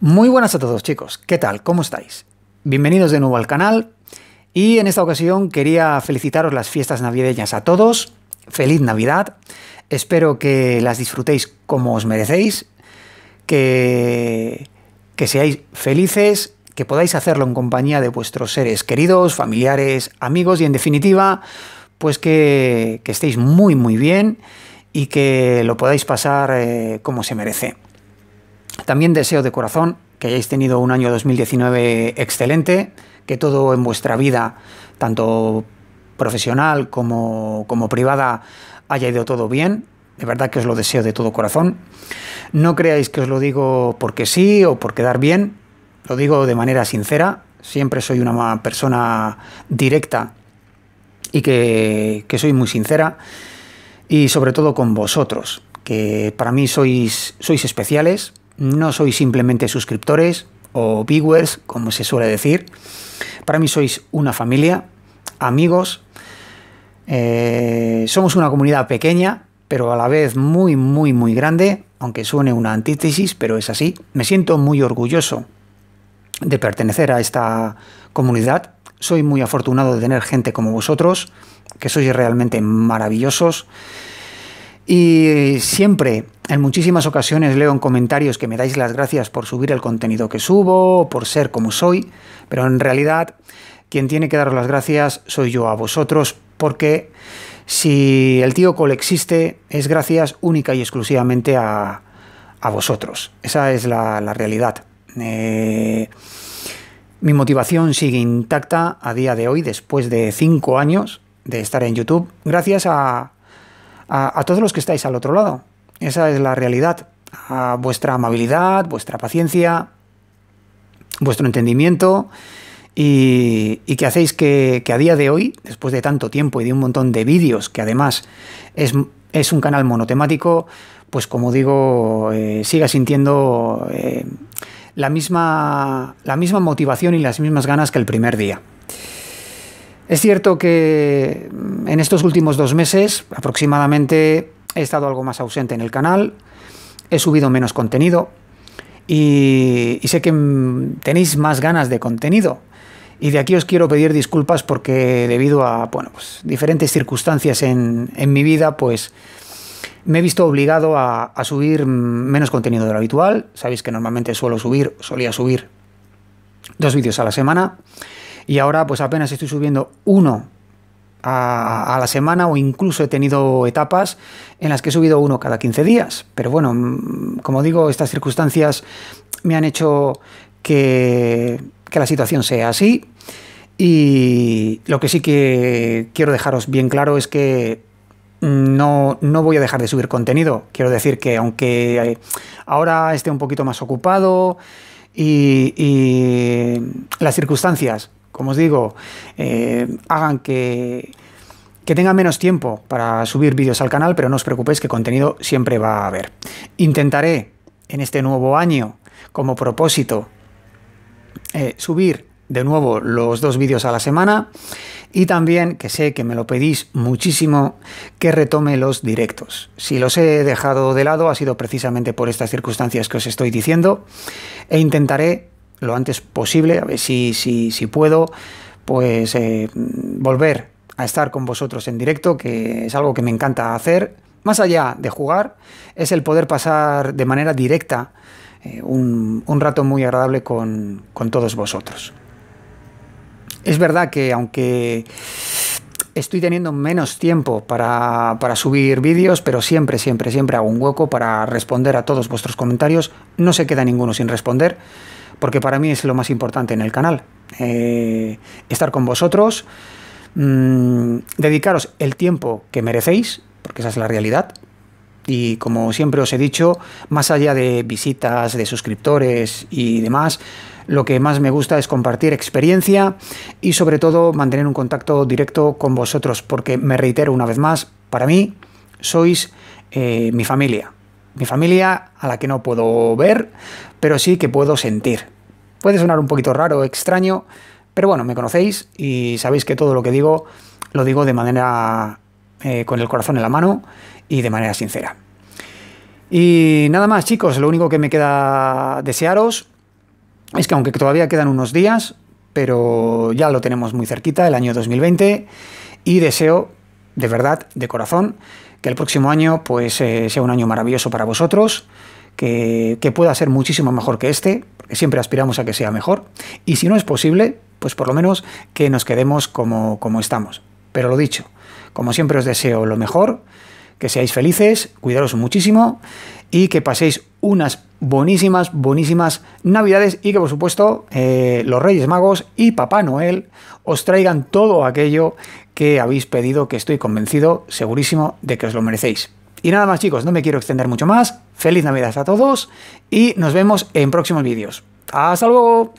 Muy buenas a todos chicos, ¿qué tal? ¿Cómo estáis? Bienvenidos de nuevo al canal y en esta ocasión quería felicitaros las fiestas navideñas a todos, feliz Navidad, espero que las disfrutéis como os merecéis, que, que seáis felices, que podáis hacerlo en compañía de vuestros seres queridos, familiares, amigos y en definitiva, pues que, estéis muy muy bien y que lo podáis pasar eh, como se merece. También deseo de corazón que hayáis tenido un año 2019 excelente, que todo en vuestra vida, tanto profesional como, privada, haya ido todo bien. De verdad que os lo deseo de todo corazón. No creáis que os lo digo porque sí o por quedar bien. Lo digo de manera sincera. Siempre soy una persona directa y que, soy muy sincera. Y sobre todo con vosotros, que para mí sois, sois especiales no sois simplemente suscriptores o viewers, como se suele decir. Para mí sois una familia, amigos. Eh, somos una comunidad pequeña, pero a la vez muy, muy, muy grande, aunque suene una antítesis, pero es así. Me siento muy orgulloso de pertenecer a esta comunidad. Soy muy afortunado de tener gente como vosotros, que sois realmente maravillosos. Y siempre, en muchísimas ocasiones, leo en comentarios que me dais las gracias por subir el contenido que subo, por ser como soy, pero en realidad quien tiene que daros las gracias soy yo a vosotros, porque si el tío Cole existe, es gracias única y exclusivamente a, vosotros. Esa es la, realidad. Eh, mi motivación sigue intacta a día de hoy, después de cinco años de estar en YouTube, gracias a a, todos los que estáis al otro lado. Esa es la realidad. A vuestra amabilidad, vuestra paciencia, vuestro entendimiento y, que hacéis que, a día de hoy, después de tanto tiempo y de un montón de vídeos, que además es, un canal monotemático, pues como digo, eh, siga sintiendo eh, la, misma, la misma motivación y las mismas ganas que el primer día. Es cierto que mm, en estos últimos dos meses aproximadamente he estado algo más ausente en el canal, he subido menos contenido y, sé que mm, tenéis más ganas de contenido. Y de aquí os quiero pedir disculpas porque debido a bueno, pues, diferentes circunstancias en, mi vida, pues me he visto obligado a, a, subir mm, menos contenido de lo habitual. Sabéis que normalmente suelo subir, solía subir dos vídeos a la semana y ahora pues apenas estoy subiendo uno a, la semana o incluso he tenido etapas en las que he subido uno cada 15 días. Pero bueno, mm, como digo, estas circunstancias me han hecho que, la situación sea así. Y lo que sí que quiero dejaros bien claro es que mm, no, voy a dejar de subir contenido. Quiero decir que aunque ahora esté un poquito más ocupado y las circunstancias como os digo, eh, hagan que, que tengan menos tiempo para subir vídeos al canal, pero no os preocupéis que contenido siempre va a haber. Intentaré en este nuevo año, como propósito, eh, subir de nuevo los dos vídeos a la semana y también, que sé que me lo pedís muchísimo, que retome los directos. Si los he dejado de lado ha sido precisamente por estas circunstancias que os estoy diciendo e intentaré lo antes posible, a ver si, si, si puedo, pues eh, volver a estar con vosotros en directo, que es algo que me encanta hacer. Más allá de jugar, es el poder pasar de manera directa eh, un, rato muy agradable con, todos vosotros. Es verdad que aunque estoy teniendo menos tiempo para, para subir vídeos, pero siempre, siempre, siempre hago un hueco para responder a todos vuestros comentarios. No se queda ninguno sin responder porque para mí es lo más importante en el canal. Eh, estar con vosotros, mm, dedicaros el tiempo que merecéis, porque esa es la realidad. Y como siempre os he dicho, más allá de visitas, de suscriptores y demás, lo que más me gusta es compartir experiencia y sobre todo mantener un contacto directo con vosotros, porque me reitero una vez más, para mí sois eh, mi familia. Mi familia a la que no puedo ver, pero sí que puedo sentir. Puede sonar un poquito raro, extraño, pero bueno, me conocéis y sabéis que todo lo que digo lo digo de manera eh, con el corazón en la mano y de manera sincera. Y nada más, chicos, lo único que me queda desearos es que aunque todavía quedan unos días, pero ya lo tenemos muy cerquita, el año 2020, y deseo de verdad, de corazón, que el próximo año pues, eh, sea un año maravilloso para vosotros, que, que pueda ser muchísimo mejor que este, porque siempre aspiramos a que sea mejor, y si no es posible, pues por lo menos que nos quedemos como, como estamos. Pero lo dicho, como siempre os deseo lo mejor, que seáis felices, cuidaros muchísimo y que paséis unas buenísimas, buenísimas navidades y que por supuesto eh, los Reyes Magos y Papá Noel os traigan todo aquello que habéis pedido, que estoy convencido, segurísimo, de que os lo merecéis. Y nada más chicos, no me quiero extender mucho más, feliz navidad a todos y nos vemos en próximos vídeos. ¡Hasta luego!